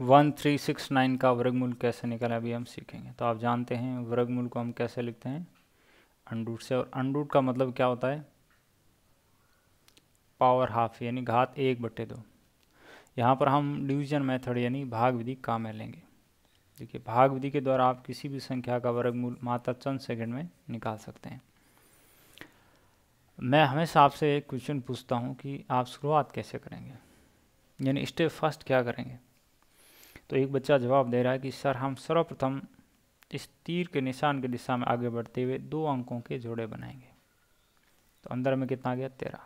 one three six nine का वर्गमूल कैसे निकाला अभी हम सीखेंगे तो आप जानते हैं वर्गमूल को हम कैसे लिखते हैं अंडूट से और अंडूट का मतलब क्या होता है पावर हाफ यानी घात एक बट्टे दो यहाँ पर हम डिवीजन मेथड यानी भाग विधि काम में लेंगे देखिए भाग विधि के द्वारा आप किसी भी संख्या का वर्गमूल मात्र चंद सेकंड में निकाल सकते हैं मैं हमेशा आपसे एक क्वेश्चन पूछता हूँ कि आप शुरुआत कैसे करेंगे यानी स्टेप फर्स्ट क्या करेंगे तो एक बच्चा जवाब दे रहा है कि सर हम सर्वप्रथम इस तीर के निशान की दिशा में आगे बढ़ते हुए दो अंकों के जोड़े बनाएंगे तो अंदर में कितना आ गया तेरह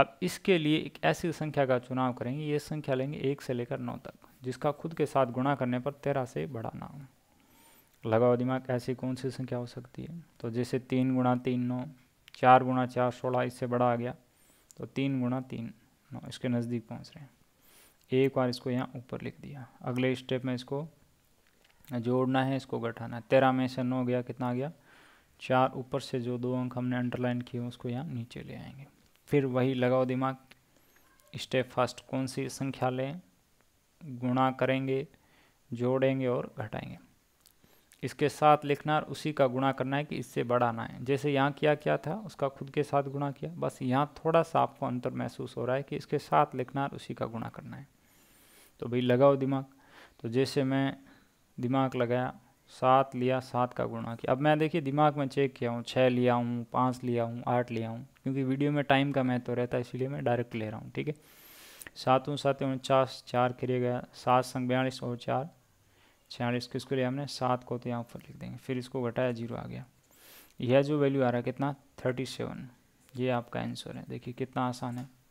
अब इसके लिए एक ऐसी संख्या का चुनाव करेंगे ये संख्या लेंगे एक से लेकर नौ तक जिसका खुद के साथ गुणा करने पर तेरह से बड़ा ना हो लगाओ दिमाग ऐसी कौन सी संख्या हो सकती है तो जैसे तीन गुणा तीन नौ चार गुणा चार सोलह इससे बड़ा आ गया तो तीन गुणा तीन नौ इसके नज़दीक पहुंच रहे हैं एक बार इसको यहाँ ऊपर लिख दिया अगले स्टेप में इसको जोड़ना है इसको घटाना है तेरह में से नौ गया कितना आ गया चार ऊपर से जो दो अंक हमने अंडरलाइन किए उसको यहाँ नीचे ले आएंगे फिर वही लगाओ दिमाग स्टेप फर्स्ट कौन सी संख्या लें गुणा करेंगे जोड़ेंगे और घटाएंगे इसके साथ लिखना और उसी का गुणा करना है कि इससे बढ़ाना है जैसे यहाँ किया क्या था उसका खुद के साथ गुणा किया बस यहाँ थोड़ा सा आपको अंतर महसूस हो रहा है कि इसके साथ लिखना और उसी का गुणा करना है तो भाई लगाओ दिमाग तो जैसे मैं दिमाग लगाया सात लिया सात का गुणा किया अब मैं देखिए दिमाग में चेक किया हूँ छः लिया हूँ पाँच लिया हूँ आठ लिया हूँ क्योंकि वीडियो में टाइम का महत्व तो रहता है इसलिए मैं डायरेक्ट ले रहा हूँ ठीक है सातों सात उनचास चार खेले गया सात संग बयालीस और चार छियालीस किसको लिया हमने सात को तो यहाँ पर लिख देंगे फिर इसको घटाया जीरो आ गया यह जो वैल्यू आ रहा है कितना थर्टी सेवन ये आपका आंसर है देखिए कितना आसान है